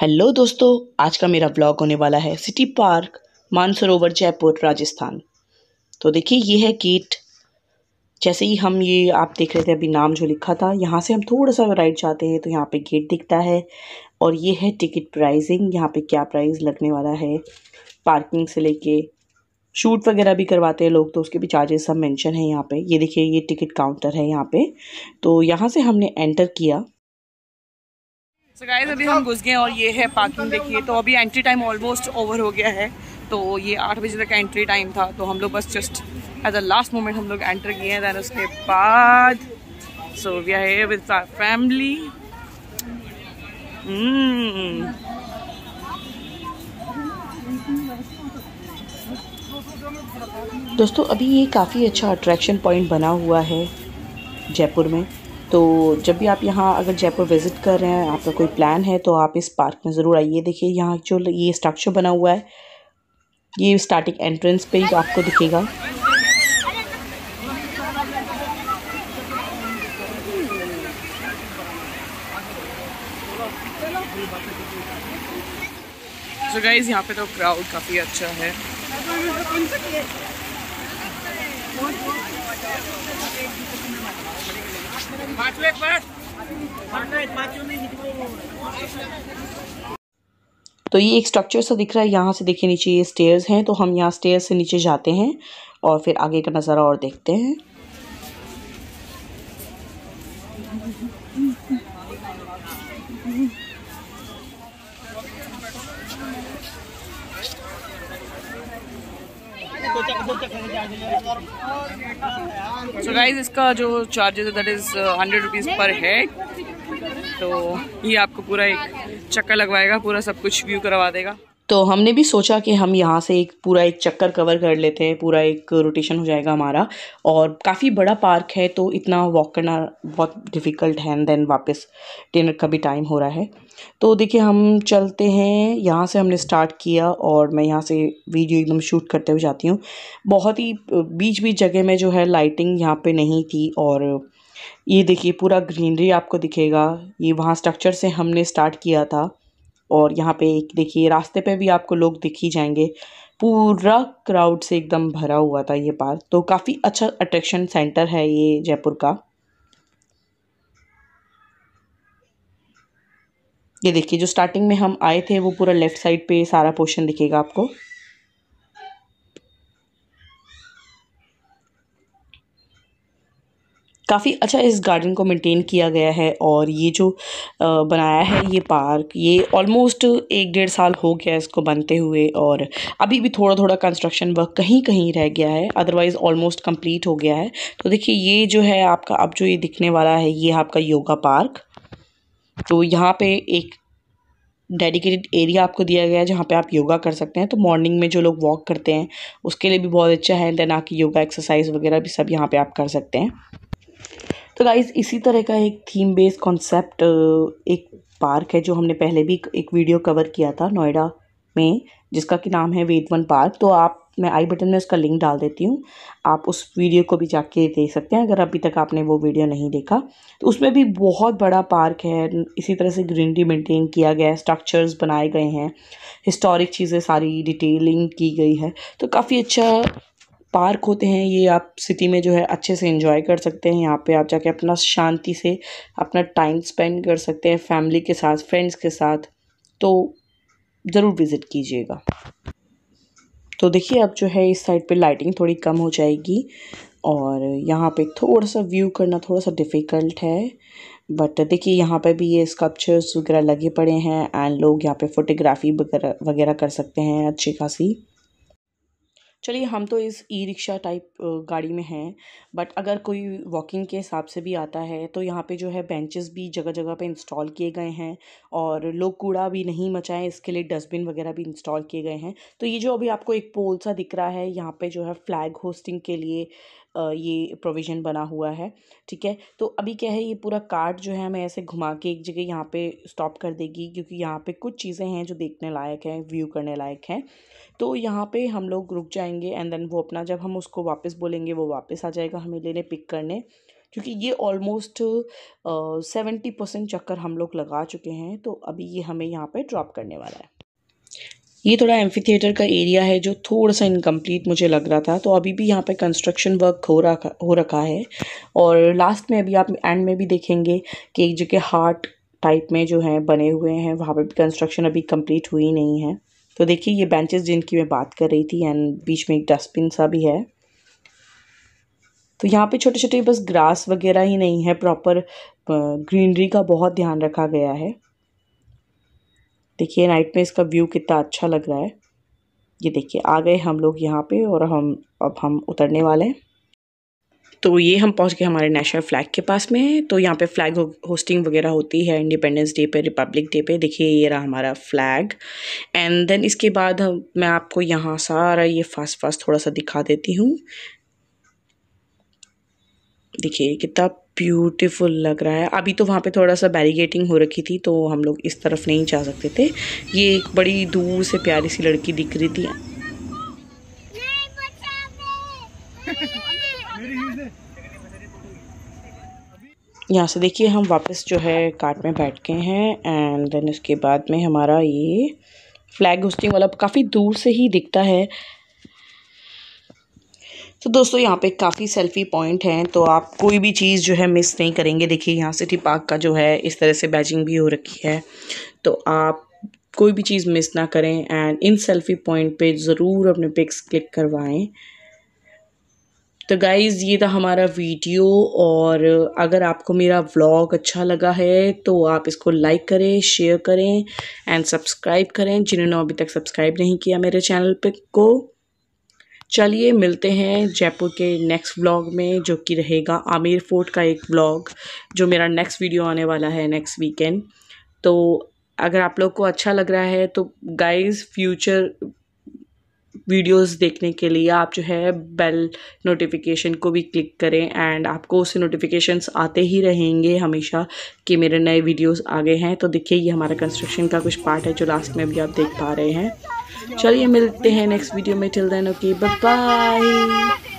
hello दोस्तों आज का मेरा ब्लॉग होने वाला है सिटी पार्क मानसरोवर जयपुर राजस्थान तो देखिए ये है गेट जैसे ही हम ये आप देख रहे थे अभी नाम जो लिखा था यहाँ से हम थोड़ा सा राइट जाते हैं तो यहाँ पे गेट दिखता है और ये है टिकट प्राइसिंग यहाँ पे क्या प्राइस लगने वाला है पार्किंग से लेके शूट वगैरह भी करवाते हैं लोग तो उसके भी चार्जेस सब मेंशन है यहाँ पे ये देखिए ये टिकट काउंटर है यहाँ पे तो यहाँ से हमने एंटर किया सो so गाइस अभी हम घुस गए और ये है पार्किंग देखिए तो अभी एंट्री टाइम ऑलमोस्ट ओवर हो गया है तो ये आठ बजे तक का एंट्री टाइम था तो हम लोग बस just at the last moment हम लोग एंटर किए हैं उसके बाद so we are here with our family दोस्तों अभी ये काफ़ी अच्छा अट्रैक्शन पॉइंट बना हुआ है जयपुर में तो जब भी आप यहाँ अगर जयपुर विज़िट कर रहे हैं आपका कोई प्लान है तो आप इस पार्क में ज़रूर आइए देखिए यहाँ जो ये स्ट्रक्चर बना हुआ है ये स्टार्टिंग एंट्रेंस पे ही तो आपको दिखेगा तो गाइज यहाँ पे तो क्राउड काफ़ी अच्छा है तो ये एक स्ट्रक्चर सा दिख रहा है यहाँ से देखिए नीचे ये स्टेयर्स हैं तो हम यहाँ स्टेयर से नीचे जाते हैं और फिर आगे का नज़ारा और देखते हैं सो गाइज इसका जो चार्जेस है that is hundred rupees per head तो ये आपको पूरा एक चक्कर लगवाएगा पूरा सब कुछ व्यू करवा देगा तो हमने भी सोचा कि हम यहाँ से एक पूरा एक चक्कर कवर कर लेते हैं पूरा एक रोटेशन हो जाएगा हमारा और काफ़ी बड़ा पार्क है तो इतना वॉक करना बहुत डिफ़िकल्ट है एंड देन वापस डिनर का भी टाइम हो रहा है तो देखिए हम चलते हैं यहाँ से हमने स्टार्ट किया और मैं यहाँ से वीडियो एकदम शूट करते हुए जाती हूँ बहुत ही बीच बीच जगह में जो है लाइटिंग यहाँ पर नहीं थी और ये देखिए पूरा ग्रीनरी आपको दिखेगा ये वहाँ स्ट्रक्चर से हमने स्टार्ट किया था और यहाँ पे एक देखिए रास्ते पे भी आपको लोग दिख ही जाएंगे पूरा क्राउड से एकदम भरा हुआ था ये पार्क तो काफ़ी अच्छा अट्रैक्शन सेंटर है ये जयपुर का ये देखिए जो स्टार्टिंग में हम आए थे वो पूरा लेफ़्ट साइड पे सारा पोर्शन दिखेगा आपको काफ़ी अच्छा इस गार्डन को मेंटेन किया गया है और ये जो बनाया है ये पार्क ये ऑलमोस्ट एक डेढ़ साल हो गया इसको बनते हुए और अभी भी थोड़ा थोड़ा कंस्ट्रक्शन वर्क कहीं कहीं रह गया है अदरवाइज़ ऑलमोस्ट कंप्लीट हो गया है तो देखिए ये जो है आपका अब जो ये दिखने वाला है ये आपका योगा पार्क तो यहाँ पर एक डेडिकेटेड एरिया आपको दिया गया है जहाँ पे आप योगा कर सकते हैं तो मॉर्निंग में जो लोग वॉक करते हैं उसके लिए भी बहुत अच्छा है देन आपकी योगा एक्सरसाइज वगैरह भी सब यहाँ पे आप कर सकते हैं तो गाइज इसी तरह का एक थीम बेस्ड कॉन्सेप्ट एक पार्क है जो हमने पहले भी एक वीडियो कवर किया था नोएडा में जिसका कि नाम है वेदवन पार्क तो आप मैं आई बटन में उसका लिंक डाल देती हूँ आप उस वीडियो को भी जाके देख सकते हैं अगर अभी तक आपने वो वीडियो नहीं देखा तो उसमें भी बहुत बड़ा पार्क है इसी तरह से ग्रीनरी मेंटेन किया गया है स्ट्रक्चर्स बनाए गए हैं हिस्टोरिक चीज़ें सारी डिटेलिंग की गई है तो काफ़ी अच्छा पार्क होते हैं ये आप सिटी में जो है अच्छे से इन्जॉय कर सकते हैं यहाँ पे आप जाके अपना शांति से अपना टाइम स्पेंड कर सकते हैं फैमिली के साथ फ्रेंड्स के साथ तो ज़रूर विज़िट कीजिएगा तो देखिए अब जो है इस साइड पे लाइटिंग थोड़ी कम हो जाएगी और यहाँ पे थोड़ा सा व्यू करना थोड़ा सा डिफ़िकल्ट है बट देखिए यहाँ पे भी ये स्कल्पचर्स वगैरह लगे पड़े हैं एंड लोग यहाँ पे फ़ोटोग्राफी वगैरह वगैरह कर सकते हैं अच्छी खासी चलिए हम तो इस ई रिक्शा टाइप गाड़ी में हैं बट अगर कोई वॉकिंग के हिसाब से भी आता है तो यहाँ पे जो है बेंचेस भी जगह जगह पे इंस्टॉल किए गए हैं और लोग कूड़ा भी नहीं मचाएं इसके लिए डस्टबिन वगैरह भी इंस्टॉल किए गए हैं तो ये जो अभी आपको एक पोल सा दिख रहा है यहाँ पे जो है फ्लैग होस्टिंग के लिए ये प्रोविज़न बना हुआ है ठीक है तो अभी क्या है ये पूरा कार्ट जो है मैं ऐसे घुमा के एक जगह यहाँ पे स्टॉप कर देगी क्योंकि यहाँ पे कुछ चीज़ें हैं जो देखने लायक हैं व्यू करने लायक हैं तो यहाँ पे हम लोग रुक जाएंगे एंड देन वो अपना जब हम उसको वापस बोलेंगे वो वापस आ जाएगा हमें लेने पिक करने क्योंकि ये ऑलमोस्ट सेवेंटी परसेंट चक्कर हम लोग लगा चुके हैं तो अभी ये हमें यहाँ पर ड्रॉप करने वाला है ये थोड़ा एम्फी थिएटर का एरिया है जो थोड़ा सा इनकम्प्लीट मुझे लग रहा था तो अभी भी यहाँ पे कंस्ट्रक्शन वर्क हो रखा हो रखा है और लास्ट में अभी आप एंड में भी देखेंगे कि एक जगह हार्ट टाइप में जो है बने हुए हैं वहाँ पर कंस्ट्रक्शन अभी कंप्लीट हुई नहीं है तो देखिए ये बेंचेस जिनकी मैं बात कर रही थी एंड बीच में एक डस्टबिन सा भी है तो यहाँ पे छोटे छोटे बस ग्रास वगैरह ही नहीं है प्रॉपर ग्रीनरी का बहुत ध्यान रखा गया है देखिए नाइट में इसका व्यू कितना अच्छा लग रहा है ये देखिए आ गए हम लोग यहाँ पे और हम अब हम उतरने वाले हैं तो ये हम पहुँच गए हमारे नेशनल फ्लैग के पास में तो यहाँ पे फ्लैग होस्टिंग वगैरह होती है इंडिपेंडेंस डे पे रिपब्लिक डे पे देखिए ये रहा हमारा फ्लैग एंड देन इसके बाद मैं आपको यहाँ सारा ये फास्ट फास्ट थोड़ा सा दिखा देती हूँ देखिए कितना ब्यूटीफुल लग रहा है अभी तो वहाँ पे थोड़ा सा बैरिगेटिंग हो रखी थी तो हम लोग इस तरफ नहीं जा सकते थे ये एक बड़ी दूर से प्यारी सी लड़की दिख रही थी यहाँ से देखिए हम वापस जो है कार्ट में बैठ गए हैं एंड देन उसके बाद में हमारा ये फ्लैग होस्टिंग वाला काफ़ी दूर से ही दिखता है तो दोस्तों यहाँ पे काफ़ी सेल्फी पॉइंट हैं तो आप कोई भी चीज़ जो है मिस नहीं करेंगे देखिए यहाँ सिटी पार्क का जो है इस तरह से बैचिंग भी हो रखी है तो आप कोई भी चीज़ मिस ना करें एंड इन सेल्फी पॉइंट पे ज़रूर अपने पिक्स क्लिक करवाएं तो गाइज़ ये था हमारा वीडियो और अगर आपको मेरा व्लॉग अच्छा लगा है तो आप इसको लाइक करें शेयर करें एंड सब्सक्राइब करें जिन्होंने अभी तक सब्सक्राइब नहीं किया मेरे चैनल पे को चलिए मिलते हैं जयपुर के नेक्स्ट व्लॉग में जो कि रहेगा आमिर फोर्ट का एक व्लॉग जो मेरा नेक्स्ट वीडियो आने वाला है नेक्स्ट वीकेंड तो अगर आप लोग को अच्छा लग रहा है तो गाइस फ्यूचर वीडियोस देखने के लिए आप जो है बेल नोटिफिकेशन को भी क्लिक करें एंड आपको उससे नोटिफिकेशंस आते ही रहेंगे हमेशा कि मेरे नए वीडियोस आ गए हैं तो देखिए ये हमारा कंस्ट्रक्शन का कुछ पार्ट है जो लास्ट में भी आप देख पा रहे हैं चलिए मिलते हैं नेक्स्ट वीडियो में टिल देन ओके बाय